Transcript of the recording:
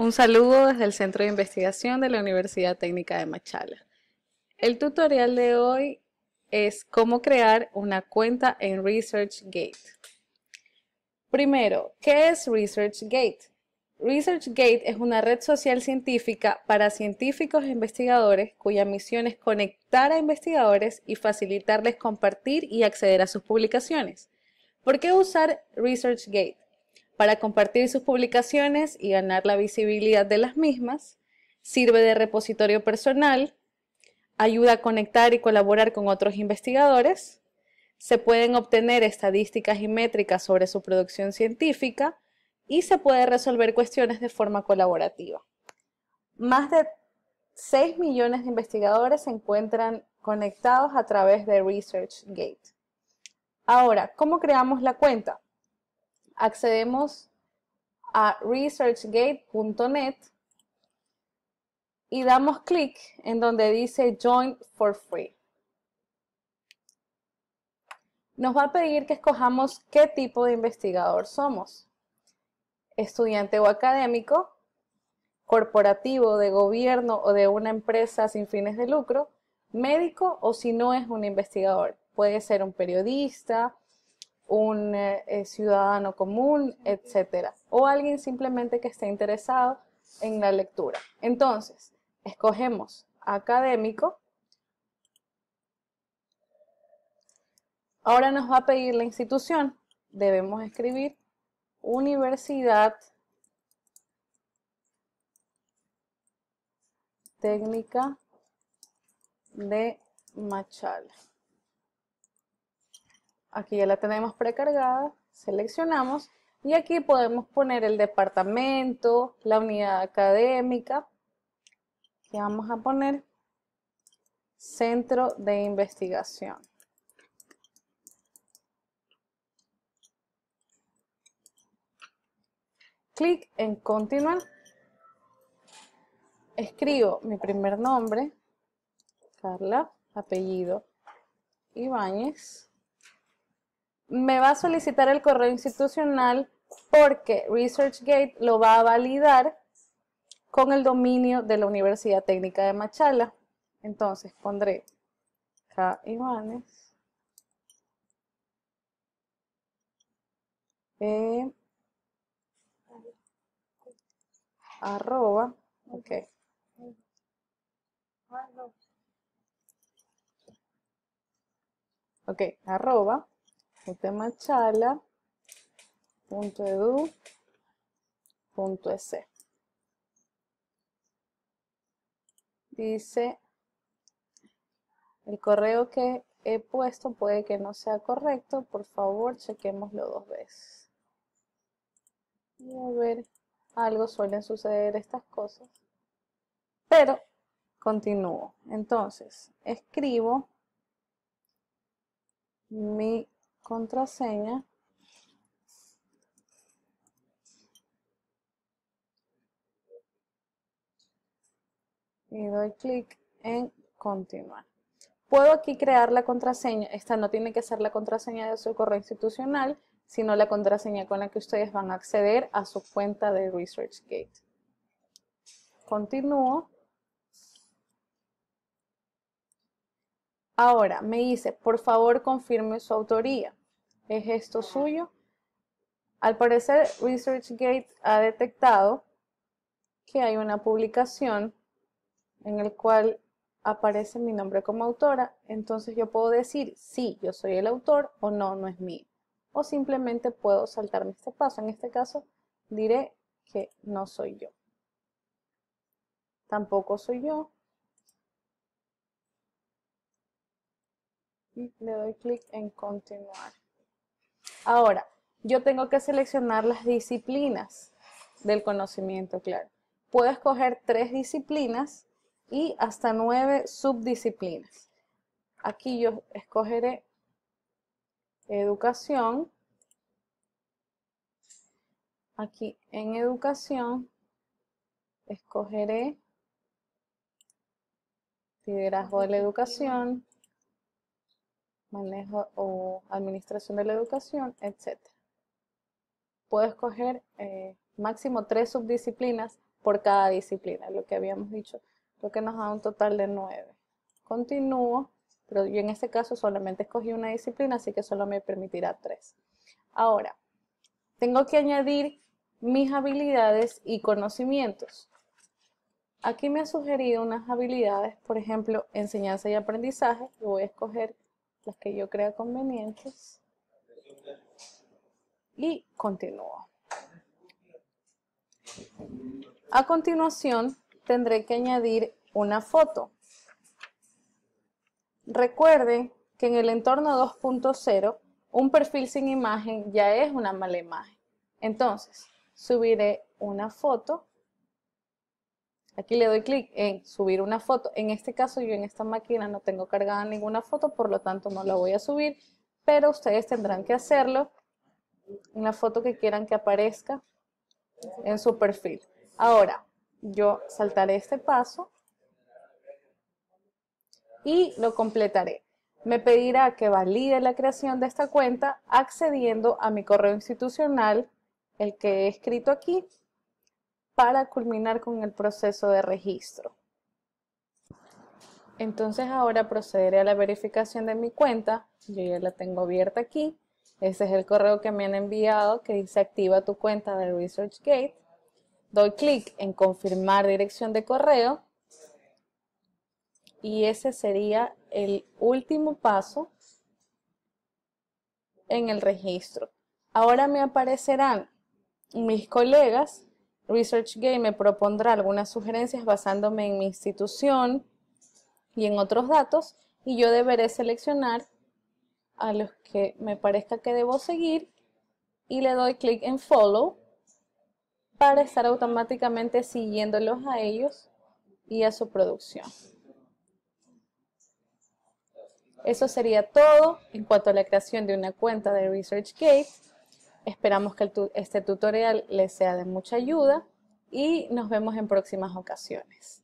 Un saludo desde el Centro de Investigación de la Universidad Técnica de Machala. El tutorial de hoy es cómo crear una cuenta en ResearchGate. Primero, ¿qué es ResearchGate? ResearchGate es una red social científica para científicos e investigadores cuya misión es conectar a investigadores y facilitarles compartir y acceder a sus publicaciones. ¿Por qué usar ResearchGate? para compartir sus publicaciones y ganar la visibilidad de las mismas, sirve de repositorio personal, ayuda a conectar y colaborar con otros investigadores, se pueden obtener estadísticas y métricas sobre su producción científica y se puede resolver cuestiones de forma colaborativa. Más de 6 millones de investigadores se encuentran conectados a través de ResearchGate. Ahora, ¿cómo creamos la cuenta? accedemos a researchgate.net y damos clic en donde dice Join for Free. Nos va a pedir que escojamos qué tipo de investigador somos. Estudiante o académico, corporativo, de gobierno o de una empresa sin fines de lucro, médico o si no es un investigador. Puede ser un periodista, un eh, eh, ciudadano común, etcétera, o alguien simplemente que esté interesado en la lectura. Entonces, escogemos académico. Ahora nos va a pedir la institución. Debemos escribir Universidad Técnica de Machala. Aquí ya la tenemos precargada, seleccionamos y aquí podemos poner el departamento, la unidad académica. y vamos a poner Centro de Investigación. Clic en Continuar. Escribo mi primer nombre, Carla, apellido, Ibáñez me va a solicitar el correo institucional porque ResearchGate lo va a validar con el dominio de la Universidad Técnica de Machala. Entonces pondré K. Ibanes. Eh, arroba. Ok, arroba utemachala.edu.es. Dice, el correo que he puesto puede que no sea correcto, por favor chequémoslo dos veces. Y a ver, algo suelen suceder estas cosas. Pero continúo. Entonces, escribo mi contraseña y doy clic en continuar. Puedo aquí crear la contraseña. Esta no tiene que ser la contraseña de su correo institucional, sino la contraseña con la que ustedes van a acceder a su cuenta de ResearchGate. Continúo. Ahora me dice, por favor confirme su autoría. ¿Es esto suyo? Al parecer, ResearchGate ha detectado que hay una publicación en el cual aparece mi nombre como autora, entonces yo puedo decir si yo soy el autor o no, no es mío. O simplemente puedo saltarme este paso. En este caso diré que no soy yo. Tampoco soy yo. le doy clic en continuar. Ahora, yo tengo que seleccionar las disciplinas del conocimiento, claro. Puedo escoger tres disciplinas y hasta nueve subdisciplinas. Aquí yo escogeré educación. Aquí en educación escogeré liderazgo de la educación, manejo o administración de la educación, etc. Puedo escoger eh, máximo tres subdisciplinas por cada disciplina, lo que habíamos dicho, lo que nos da un total de nueve. Continúo, pero yo en este caso solamente escogí una disciplina, así que solo me permitirá tres. Ahora, tengo que añadir mis habilidades y conocimientos. Aquí me ha sugerido unas habilidades, por ejemplo, enseñanza y aprendizaje. voy a escoger las que yo crea convenientes. Y continúo. A continuación, tendré que añadir una foto. Recuerde que en el entorno 2.0, un perfil sin imagen ya es una mala imagen. Entonces, subiré una foto Aquí le doy clic en subir una foto. En este caso yo en esta máquina no tengo cargada ninguna foto, por lo tanto no la voy a subir, pero ustedes tendrán que hacerlo en la foto que quieran que aparezca en su perfil. Ahora, yo saltaré este paso y lo completaré. Me pedirá que valide la creación de esta cuenta accediendo a mi correo institucional, el que he escrito aquí, para culminar con el proceso de registro. Entonces ahora procederé a la verificación de mi cuenta. Yo ya la tengo abierta aquí. Ese es el correo que me han enviado que dice activa tu cuenta de ResearchGate. Doy clic en confirmar dirección de correo. Y ese sería el último paso en el registro. Ahora me aparecerán mis colegas ResearchGate me propondrá algunas sugerencias basándome en mi institución y en otros datos y yo deberé seleccionar a los que me parezca que debo seguir y le doy clic en Follow para estar automáticamente siguiéndolos a ellos y a su producción. Eso sería todo en cuanto a la creación de una cuenta de ResearchGate. Esperamos que este tutorial les sea de mucha ayuda y nos vemos en próximas ocasiones.